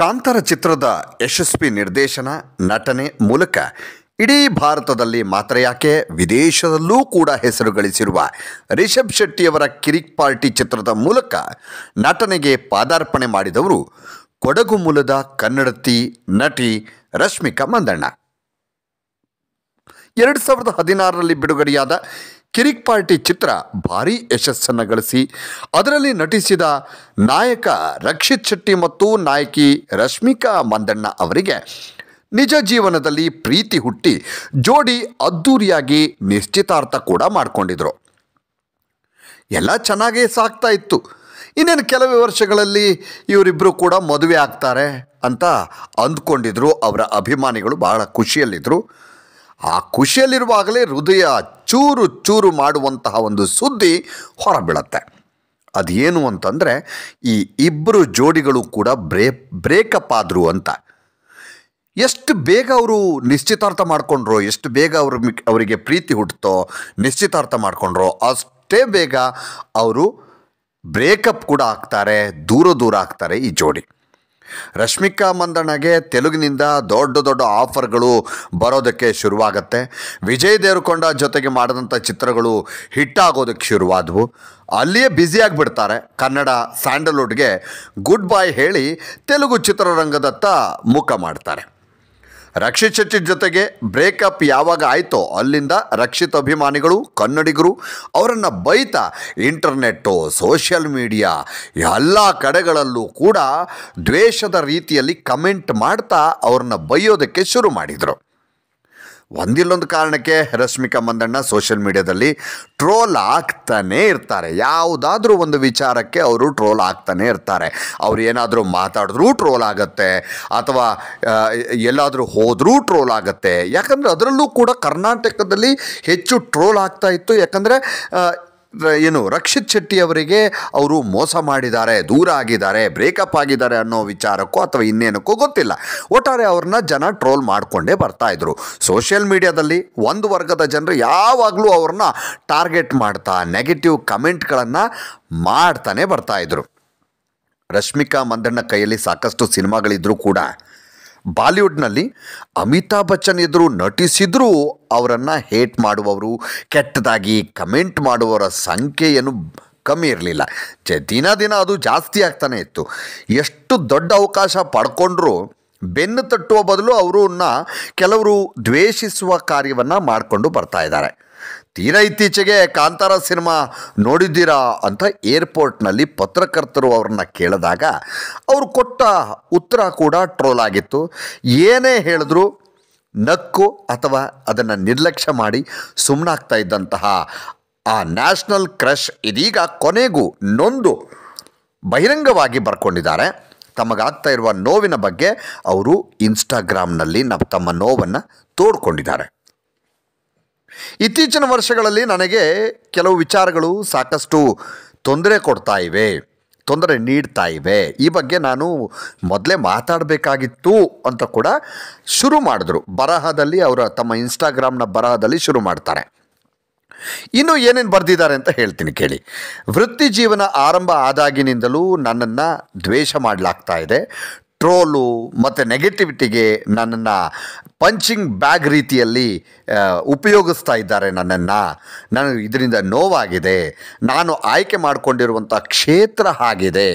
ಕಾಂತಾರ ಚಿತ್ರದ ಯಶಸ್ವಿ ನಿರ್ದೇಶನ ನಟನೆ ಮೂಲಕ ಇಡೀ ಭಾರತದಲ್ಲಿ ಮಾತ್ರ ಯಾಕೆ ವಿದೇಶದಲ್ಲೂ ಕೂಡ ಹೆಸರು ಗಳಿಸಿರುವ ರಿಷಬ್ ಶೆಟ್ಟಿಯವರ ಕಿರಿಕ್ ಪಾರ್ಟಿ ಚಿತ್ರದ ಮೂಲಕ ನಟನೆಗೆ ಪಾದಾರ್ಪಣೆ ಮಾಡಿದವರು ಕೊಡಗು ಮೂಲದ ಕನ್ನಡತಿ ನಟಿ ರಶ್ಮಿಕಾ ಮಂದಣ್ಣ ಎರಡು ಸಾವಿರದ ಹದಿನಾರರಲ್ಲಿ ಬಿಡುಗಡೆಯಾದ ಕಿರಿಕ್ ಪಾರ್ಟಿ ಚಿತ್ರ ಭಾರೀ ಯಶಸ್ಸನ್ನು ಗಳಿಸಿ ಅದರಲ್ಲಿ ನಟಿಸಿದ ನಾಯಕ ರಕ್ಷಿತ್ ಶೆಟ್ಟಿ ಮತ್ತು ನಾಯಕಿ ರಶ್ಮಿಕಾ ಮಂದಣ್ಣ ಅವರಿಗೆ ನಿಜ ಜೀವನದಲ್ಲಿ ಪ್ರೀತಿ ಹುಟ್ಟಿ ಜೋಡಿ ಅದ್ಧೂರಿಯಾಗಿ ನಿಶ್ಚಿತಾರ್ಥ ಕೂಡ ಮಾಡಿಕೊಂಡಿದ್ರು ಎಲ್ಲ ಚೆನ್ನಾಗೇ ಸಾಕ್ತಾ ಇತ್ತು ಇನ್ನೇನು ಕೆಲವೇ ವರ್ಷಗಳಲ್ಲಿ ಇವರಿಬ್ಬರು ಕೂಡ ಮದುವೆ ಆಗ್ತಾರೆ ಅಂತ ಅಂದ್ಕೊಂಡಿದ್ರು ಅವರ ಅಭಿಮಾನಿಗಳು ಬಹಳ ಖುಷಿಯಲ್ಲಿದ್ದರು ಆ ಖುಷಿಯಲ್ಲಿರುವಾಗಲೇ ಹೃದಯ ಚೂರು ಚೂರು ಮಾಡುವಂತಹ ಒಂದು ಸುದ್ದಿ ಹೊರಬೀಳತ್ತೆ ಅದೇನು ಅಂತಂದರೆ ಈ ಇಬ್ಬರು ಜೋಡಿಗಳು ಕೂಡ ಬ್ರೇ ಬ್ರೇಕಪ್ ಆದರು ಅಂತ ಎಷ್ಟು ಬೇಗ ಅವರು ನಿಶ್ಚಿತಾರ್ಥ ಮಾಡ್ಕೊಂಡ್ರೋ ಎಷ್ಟು ಬೇಗ ಅವರು ಅವರಿಗೆ ಪ್ರೀತಿ ಹುಟ್ಟುತ್ತೋ ನಿಶ್ಚಿತಾರ್ಥ ಮಾಡಿಕೊಂಡ್ರು ಅಷ್ಟೇ ಬೇಗ ಅವರು ಬ್ರೇಕಪ್ ಕೂಡ ಆಗ್ತಾರೆ ದೂರ ದೂರ ಆಗ್ತಾರೆ ಈ ಜೋಡಿ ರಶ್ಮಿಕಾ ಮಂದಣ್ಣಗೆ ತೆಲುಗಿನಿಂದ ದೊಡ್ಡ ದೊಡ್ಡ ಆಫರ್ಗಳು ಬರೋದಕ್ಕೆ ಶುರುವಾಗತ್ತೆ ವಿಜಯ್ ದೇವರಕೊಂಡ ಜೊತೆಗೆ ಮಾಡಿದಂಥ ಚಿತ್ರಗಳು ಹಿಟ್ಟಾಗೋದಕ್ಕೆ ಶುರುವಾದವು ಅಲ್ಲಿಯೇ ಬಿಡ್ತಾರೆ ಕನ್ನಡ ಸ್ಯಾಂಡಲ್ವುಡ್ಗೆ ಗುಡ್ ಬಾಯ್ ಹೇಳಿ ತೆಲುಗು ಚಿತ್ರರಂಗದತ್ತ ಮುಖ ಮಾಡ್ತಾರೆ ರಕ್ಷಿತ್ ಶೆಟ್ಟಿ ಜೊತೆಗೆ ಬ್ರೇಕಪ್ ಯಾವಾಗ ಆಯಿತೋ ಅಲ್ಲಿಂದ ರಕ್ಷಿತ್ ಅಭಿಮಾನಿಗಳು ಕನ್ನಡಿಗರು ಅವರನ್ನು ಬೈತಾ ಇಂಟರ್ನೆಟ್ಟು ಸೋಷಿಯಲ್ ಮೀಡಿಯಾ ಎಲ್ಲ ಕಡೆಗಳಲ್ಲೂ ಕೂಡ ದ್ವೇಷದ ರೀತಿಯಲ್ಲಿ ಕಮೆಂಟ್ ಮಾಡ್ತಾ ಅವ್ರನ್ನ ಬೈಯೋದಕ್ಕೆ ಶುರು ಮಾಡಿದರು ಒಂದಿಲ್ಲೊಂದು ಕಾರಣಕ್ಕೆ ರಶ್ಮಿಕಾ ಮಂದಣ್ಣ ಸೋಷಿಯಲ್ ಮೀಡ್ಯಾದಲ್ಲಿ ಟ್ರೋಲ್ ಆಗ್ತಾನೇ ಇರ್ತಾರೆ ಯಾವುದಾದ್ರೂ ಒಂದು ವಿಚಾರಕ್ಕೆ ಅವರು ಟ್ರೋಲ್ ಆಗ್ತಾನೆ ಇರ್ತಾರೆ ಅವ್ರು ಏನಾದರೂ ಮಾತಾಡಿದ್ರೂ ಟ್ರೋಲ್ ಆಗುತ್ತೆ ಅಥವಾ ಎಲ್ಲಾದರೂ ಹೋದರೂ ಟ್ರೋಲ್ ಆಗುತ್ತೆ ಯಾಕಂದರೆ ಅದರಲ್ಲೂ ಕೂಡ ಕರ್ನಾಟಕದಲ್ಲಿ ಹೆಚ್ಚು ಟ್ರೋಲ್ ಆಗ್ತಾ ಇತ್ತು ಯಾಕಂದರೆ ಏನು ರಕ್ಷಿತ್ ಶೆಟ್ಟಿ ಅವರಿಗೆ ಅವರು ಮೋಸ ಮಾಡಿದ್ದಾರೆ ದೂರ ಆಗಿದ್ದಾರೆ ಬ್ರೇಕಪ್ ಆಗಿದ್ದಾರೆ ಅನ್ನೋ ವಿಚಾರಕ್ಕೋ ಅಥವಾ ಇನ್ನೇನಕ್ಕೂ ಗೊತ್ತಿಲ್ಲ ಒಟ್ಟಾರೆ ಅವ್ರನ್ನ ಜನ ಟ್ರೋಲ್ ಮಾಡಿಕೊಂಡೇ ಇದ್ರು ಸೋಷಿಯಲ್ ಮೀಡಿಯಾದಲ್ಲಿ ಒಂದು ವರ್ಗದ ಜನರು ಯಾವಾಗಲೂ ಅವ್ರನ್ನ ಟಾರ್ಗೆಟ್ ಮಾಡ್ತಾ ನೆಗೆಟಿವ್ ಕಮೆಂಟ್ಗಳನ್ನು ಮಾಡ್ತಾನೆ ಇದ್ರು ರಶ್ಮಿಕಾ ಮಂದಣ್ಣ ಕೈಯಲ್ಲಿ ಸಾಕಷ್ಟು ಸಿನಿಮಾಗಳಿದ್ದರೂ ಕೂಡ ಬಾಲಿವುಡ್ನಲ್ಲಿ ಅಮಿತಾಬ್ ಬಚ್ಚನ್ ಎದುರು ನಟಿಸಿದರೂ ಅವರನ್ನು ಹೇಟ್ ಮಾಡುವವರು ಕೆಟ್ಟದಾಗಿ ಕಮೆಂಟ್ ಮಾಡುವವರ ಸಂಖ್ಯೆಯನ್ನು ಕಮ್ಮಿ ಇರಲಿಲ್ಲ ಜ ದಿನ ದಿನ ಅದು ಜಾಸ್ತಿ ಆಗ್ತಾನೆ ಇತ್ತು ಎಷ್ಟು ದೊಡ್ಡ ಅವಕಾಶ ಪಡ್ಕೊಂಡ್ರೂ ಬೆನ್ನು ತಟ್ಟುವ ಬದಲು ಅವರನ್ನ ಕೆಲವರು ದ್ವೇಷಿಸುವ ಕಾರ್ಯವನ್ನು ಮಾಡಿಕೊಂಡು ಬರ್ತಾ ಇದ್ದಾರೆ ತೀರಾ ಇತ್ತೀಚೆಗೆ ಕಾಂತಾರ ಸಿನಿಮಾ ನೋಡಿದ್ದೀರಾ ಅಂತ ಏರ್ಪೋರ್ಟ್ನಲ್ಲಿ ಪತ್ರಕರ್ತರು ಅವ್ರನ್ನ ಕೇಳಿದಾಗ ಅವರು ಕೊಟ್ಟ ಉತ್ತರ ಕೂಡ ಟ್ರೋಲ್ ಆಗಿತ್ತು ಏನೇ ಹೇಳಿದ್ರು ನಕ್ಕು ಅಥವಾ ಅದನ್ನು ನಿರ್ಲಕ್ಷ್ಯ ಮಾಡಿ ಸುಮ್ಮನಾಗ್ತಾ ಇದ್ದಂತಹ ಆ ನ್ಯಾಷನಲ್ ಕ್ರಶ್ ಇದೀಗ ಕೊನೆಗೂ ನೊಂದು ಬಹಿರಂಗವಾಗಿ ಬರ್ಕೊಂಡಿದ್ದಾರೆ ತಮಗಾಗ್ತಾ ಇರುವ ನೋವಿನ ಬಗ್ಗೆ ಅವರು ಇನ್ಸ್ಟಾಗ್ರಾಮ್ನಲ್ಲಿ ನಾವು ತಮ್ಮ ನೋವನ್ನು ತೋಡ್ಕೊಂಡಿದ್ದಾರೆ ಇತ್ತೀಚಿನ ವರ್ಷಗಳಲ್ಲಿ ನನಗೆ ಕೆಲವು ವಿಚಾರಗಳು ಸಾಕಷ್ಟು ತೊಂದರೆ ಕೊಡ್ತಾ ಇವೆ ತೊಂದರೆ ನೀಡ್ತಾ ಇವೆ ಈ ಬಗ್ಗೆ ನಾನು ಮೊದಲೇ ಮಾತಾಡಬೇಕಾಗಿತ್ತು ಅಂತ ಕೂಡ ಶುರು ಮಾಡಿದ್ರು ಬರಹದಲ್ಲಿ ಅವರ ತಮ್ಮ ಇನ್ಸ್ಟಾಗ್ರಾಮ್ನ ಬರಹದಲ್ಲಿ ಶುರು ಮಾಡ್ತಾರೆ ಇನ್ನು ಏನೇನು ಬರೆದಿದ್ದಾರೆ ಅಂತ ಹೇಳ್ತೀನಿ ಕೇಳಿ ವೃತ್ತಿ ಜೀವನ ಆರಂಭ ಆದಾಗಿನಿಂದಲೂ ನನ್ನನ್ನು ದ್ವೇಷ ಮಾಡಲಾಗ್ತಾ ಇದೆ ಟ್ರೋಲು ಮತ್ತು ನೆಗೆಟಿವಿಟಿಗೆ ನನ್ನನ್ನು ಪಂಚಿಂಗ್ ಬ್ಯಾಗ್ ರೀತಿಯಲ್ಲಿ ಉಪಯೋಗಿಸ್ತಾ ಇದ್ದಾರೆ ನನ್ನನ್ನು ನಾನು ಇದರಿಂದ ನೋವಾಗಿದೆ ನಾನು ಆಯ್ಕೆ ಮಾಡಿಕೊಂಡಿರುವಂಥ ಕ್ಷೇತ್ರ ಆಗಿದೆ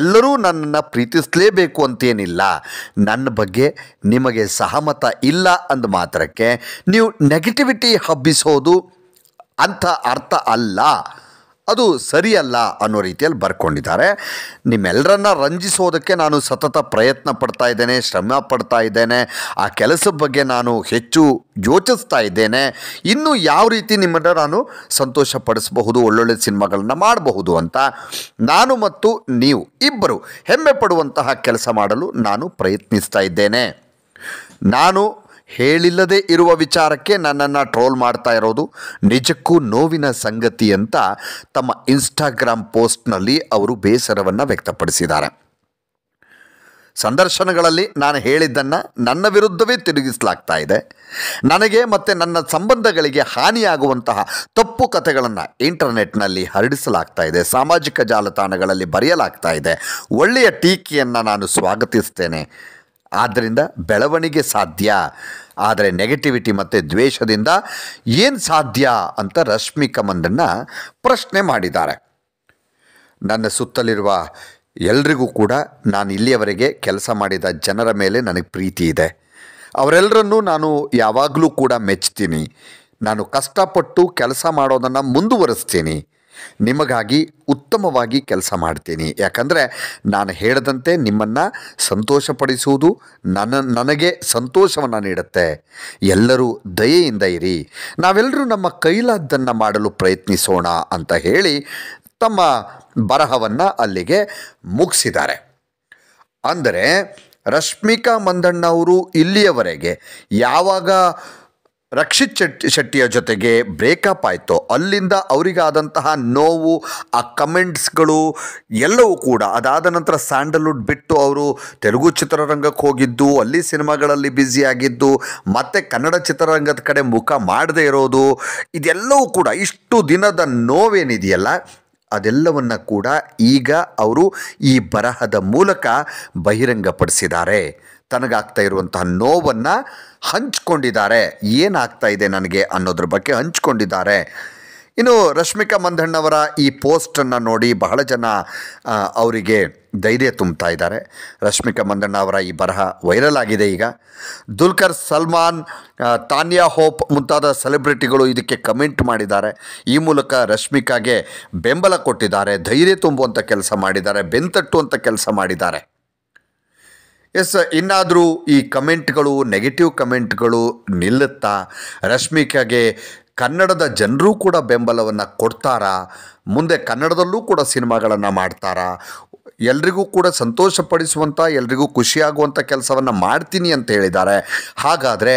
ಎಲ್ಲರೂ ನನ್ನನ್ನು ಪ್ರೀತಿಸಲೇಬೇಕು ಅಂತೇನಿಲ್ಲ ನನ್ನ ಬಗ್ಗೆ ನಿಮಗೆ ಸಹಮತ ಇಲ್ಲ ಅಂದ ಮಾತ್ರಕ್ಕೆ ನೀವು ನೆಗೆಟಿವಿಟಿ ಹಬ್ಬಿಸೋದು ಅಂತ ಅರ್ಥ ಅಲ್ಲ ಅದು ಸರಿಯಲ್ಲ ಅನ್ನೋ ರೀತಿಯಲ್ಲಿ ಬರ್ಕೊಂಡಿದ್ದಾರೆ ನಿಮ್ಮೆಲ್ಲರನ್ನ ರಂಜಿಸೋದಕ್ಕೆ ನಾನು ಸತತ ಪ್ರಯತ್ನ ಪಡ್ತಾ ಇದ್ದೇನೆ ಶ್ರಮ ಪಡ್ತಾ ಇದ್ದೇನೆ ಆ ಕೆಲಸದ ಬಗ್ಗೆ ನಾನು ಹೆಚ್ಚು ಯೋಚಿಸ್ತಾ ಇದ್ದೇನೆ ಇನ್ನೂ ಯಾವ ರೀತಿ ನಿಮ್ಮನ್ನು ನಾನು ಸಂತೋಷ ಪಡಿಸಬಹುದು ಒಳ್ಳೊಳ್ಳೆ ಸಿನಿಮಾಗಳನ್ನ ಮಾಡಬಹುದು ಅಂತ ನಾನು ಮತ್ತು ನೀವು ಇಬ್ಬರು ಹೆಮ್ಮೆ ಪಡುವಂತಹ ಕೆಲಸ ಮಾಡಲು ನಾನು ಪ್ರಯತ್ನಿಸ್ತಾ ಇದ್ದೇನೆ ನಾನು ಹೇಳಿಲ್ಲದೆ ಇರುವ ವಿಚಾರಕ್ಕೆ ನನ್ನನ್ನು ಟ್ರೋಲ್ ಮಾಡ್ತಾ ಇರೋದು ನಿಜಕ್ಕೂ ನೋವಿನ ಸಂಗತಿ ಅಂತ ತಮ್ಮ ಇನ್ಸ್ಟಾಗ್ರಾಮ್ ಪೋಸ್ಟ್ನಲ್ಲಿ ಅವರು ಬೇಸರವನ್ನು ವ್ಯಕ್ತಪಡಿಸಿದ್ದಾರೆ ಸಂದರ್ಶನಗಳಲ್ಲಿ ನಾನು ಹೇಳಿದ್ದನ್ನು ನನ್ನ ವಿರುದ್ಧವೇ ತಿರುಗಿಸಲಾಗ್ತಾ ಇದೆ ನನಗೆ ಮತ್ತು ನನ್ನ ಸಂಬಂಧಗಳಿಗೆ ಹಾನಿಯಾಗುವಂತಹ ತಪ್ಪು ಕಥೆಗಳನ್ನು ಇಂಟರ್ನೆಟ್ನಲ್ಲಿ ಹರಡಿಸಲಾಗ್ತಾ ಇದೆ ಸಾಮಾಜಿಕ ಜಾಲತಾಣಗಳಲ್ಲಿ ಬರೆಯಲಾಗ್ತಾ ಇದೆ ಒಳ್ಳೆಯ ಟೀಕೆಯನ್ನು ನಾನು ಸ್ವಾಗತಿಸ್ತೇನೆ ಆದ್ದರಿಂದ ಬೆಳವಣಿಗೆ ಸಾಧ್ಯ ಆದರೆ ನೆಗೆಟಿವಿಟಿ ಮತ್ತು ದ್ವೇಷದಿಂದ ಏನು ಸಾಧ್ಯ ಅಂತ ರಶ್ಮಿ ಕಮಂದನ್ನು ಪ್ರಶ್ನೆ ಮಾಡಿದ್ದಾರೆ ನನ್ನ ಸುತ್ತಲಿರುವ ಎಲ್ರಿಗೂ ಕೂಡ ನಾನು ಇಲ್ಲಿಯವರೆಗೆ ಕೆಲಸ ಮಾಡಿದ ಜನರ ಮೇಲೆ ನನಗೆ ಪ್ರೀತಿ ಇದೆ ಅವರೆಲ್ಲರನ್ನೂ ನಾನು ಯಾವಾಗಲೂ ಕೂಡ ಮೆಚ್ತೀನಿ ನಾನು ಕಷ್ಟಪಟ್ಟು ಕೆಲಸ ಮಾಡೋದನ್ನು ಮುಂದುವರಿಸ್ತೀನಿ ನಿಮಗಾಗಿ ಉತ್ತಮವಾಗಿ ಕೆಲಸ ಮಾಡ್ತೀನಿ ಯಾಕಂದರೆ ನಾನು ಹೇಳದಂತೆ ನಿಮ್ಮನ್ನು ಸಂತೋಷಪಡಿಸುವುದು ನನ್ನ ನನಗೆ ಸಂತೋಷವನ್ನು ನೀಡುತ್ತೆ ಎಲ್ಲರೂ ದಯೆಯಿಂದ ಇರಿ ನಾವೆಲ್ಲರೂ ನಮ್ಮ ಕೈಲಾದ್ದನ್ನು ಮಾಡಲು ಪ್ರಯತ್ನಿಸೋಣ ಅಂತ ಹೇಳಿ ತಮ್ಮ ಬರಹವನ್ನು ಅಲ್ಲಿಗೆ ಮುಗಿಸಿದ್ದಾರೆ ಅಂದರೆ ರಶ್ಮಿಕಾ ಮಂದಣ್ಣವರು ಇಲ್ಲಿಯವರೆಗೆ ಯಾವಾಗ ರಕ್ಷಿತ್ ಶೆಟ್ಟಿ ಶೆಟ್ಟಿಯ ಜೊತೆಗೆ ಬ್ರೇಕಪ್ ಆಯಿತು ಅಲ್ಲಿಂದ ಅವರಿಗಾದಂತಹ ನೋವು ಆ ಕಮೆಂಟ್ಸ್ಗಳು ಎಲ್ಲವೂ ಕೂಡ ಅದಾದ ನಂತರ ಸ್ಯಾಂಡಲ್ವುಡ್ ಬಿಟ್ಟು ಅವರು ತೆಲುಗು ಚಿತ್ರರಂಗಕ್ಕೆ ಹೋಗಿದ್ದು ಅಲ್ಲಿ ಸಿನಿಮಾಗಳಲ್ಲಿ ಬ್ಯುಸಿಯಾಗಿದ್ದು ಮತ್ತೆ ಕನ್ನಡ ಚಿತ್ರರಂಗದ ಕಡೆ ಮುಖ ಮಾಡದೇ ಇರೋದು ಇದೆಲ್ಲವೂ ಕೂಡ ಇಷ್ಟು ದಿನದ ನೋವೇನಿದೆಯಲ್ಲ ಅದೆಲ್ಲವನ್ನು ಕೂಡ ಈಗ ಅವರು ಈ ಬರಹದ ಮೂಲಕ ಬಹಿರಂಗಪಡಿಸಿದ್ದಾರೆ ತನಗಾಗ್ತಾ ಇರುವಂತಹ ನೋವನ್ನು ಹಂಚ್ಕೊಂಡಿದ್ದಾರೆ ಏನಾಗ್ತಾ ಇದೆ ನನಗೆ ಅನ್ನೋದ್ರ ಬಗ್ಗೆ ಹಂಚ್ಕೊಂಡಿದ್ದಾರೆ ಇನ್ನು ರಶ್ಮಿಕಾ ಮಂದಣ್ಣವರ ಈ ಪೋಸ್ಟನ್ನು ನೋಡಿ ಬಹಳ ಜನ ಅವರಿಗೆ ಧೈರ್ಯ ತುಂಬ್ತಾ ಇದ್ದಾರೆ ರಶ್ಮಿಕಾ ಮಂದಣ್ಣ ಅವರ ಈ ಬರಹ ವೈರಲ್ ಆಗಿದೆ ಈಗ ದುಲ್ಕರ್ ಸಲ್ಮಾನ್ ತಾನ್ಯಾ ಹೋಪ್ ಮುಂತಾದ ಸೆಲೆಬ್ರಿಟಿಗಳು ಇದಕ್ಕೆ ಕಮೆಂಟ್ ಮಾಡಿದ್ದಾರೆ ಈ ಮೂಲಕ ರಶ್ಮಿಕಾಗೆ ಬೆಂಬಲ ಕೊಟ್ಟಿದ್ದಾರೆ ಧೈರ್ಯ ತುಂಬುವಂಥ ಕೆಲಸ ಮಾಡಿದ್ದಾರೆ ಬೆಂತಟ್ಟುವಂಥ ಕೆಲಸ ಮಾಡಿದ್ದಾರೆ ಎಸ್ ಇನ್ನಾದರೂ ಈ ಕಮೆಂಟ್ಗಳು ನೆಗೆಟಿವ್ ಕಮೆಂಟ್ಗಳು ನಿಲ್ಲುತ್ತಾ ರಶ್ಮಿಕಾಗೆ ಕನ್ನಡದ ಜನರೂ ಕೂಡ ಬೆಂಬಲವನ್ನು ಕೊಡ್ತಾರಾ ಮುಂದೆ ಕನ್ನಡದಲ್ಲೂ ಕೂಡ ಸಿನಿಮಾಗಳನ್ನು ಮಾಡ್ತಾರಾ ಎಲ್ರಿಗೂ ಕೂಡ ಸಂತೋಷಪಡಿಸುವಂಥ ಎಲ್ರಿಗೂ ಖುಷಿಯಾಗುವಂಥ ಕೆಲಸವನ್ನು ಮಾಡ್ತೀನಿ ಅಂತ ಹೇಳಿದ್ದಾರೆ ಹಾಗಾದರೆ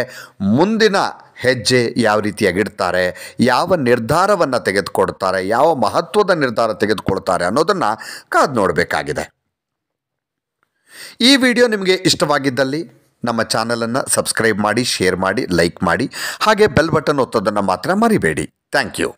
ಮುಂದಿನ ಹೆಜ್ಜೆ ಯಾವ ರೀತಿಯಾಗಿಡ್ತಾರೆ ಯಾವ ನಿರ್ಧಾರವನ್ನು ತೆಗೆದುಕೊಡ್ತಾರೆ ಯಾವ ಮಹತ್ವದ ನಿರ್ಧಾರ ತೆಗೆದುಕೊಳ್ತಾರೆ ಅನ್ನೋದನ್ನು ಕಾದು ನೋಡಬೇಕಾಗಿದೆ ಈ ವಿಡಿಯೋ ನಿಮಗೆ ಇಷ್ಟವಾಗಿದ್ದಲ್ಲಿ ನಮ್ಮ ಚಾನಲನ್ನು ಸಬ್ಸ್ಕ್ರೈಬ್ ಮಾಡಿ ಶೇರ್ ಮಾಡಿ ಲೈಕ್ ಮಾಡಿ ಹಾಗೆ ಬೆಲ್ ಬಟನ್ ಒತ್ತೋದನ್ನು ಮಾತ್ರ ಮರಿಬೇಡಿ ಥ್ಯಾಂಕ್ ಯು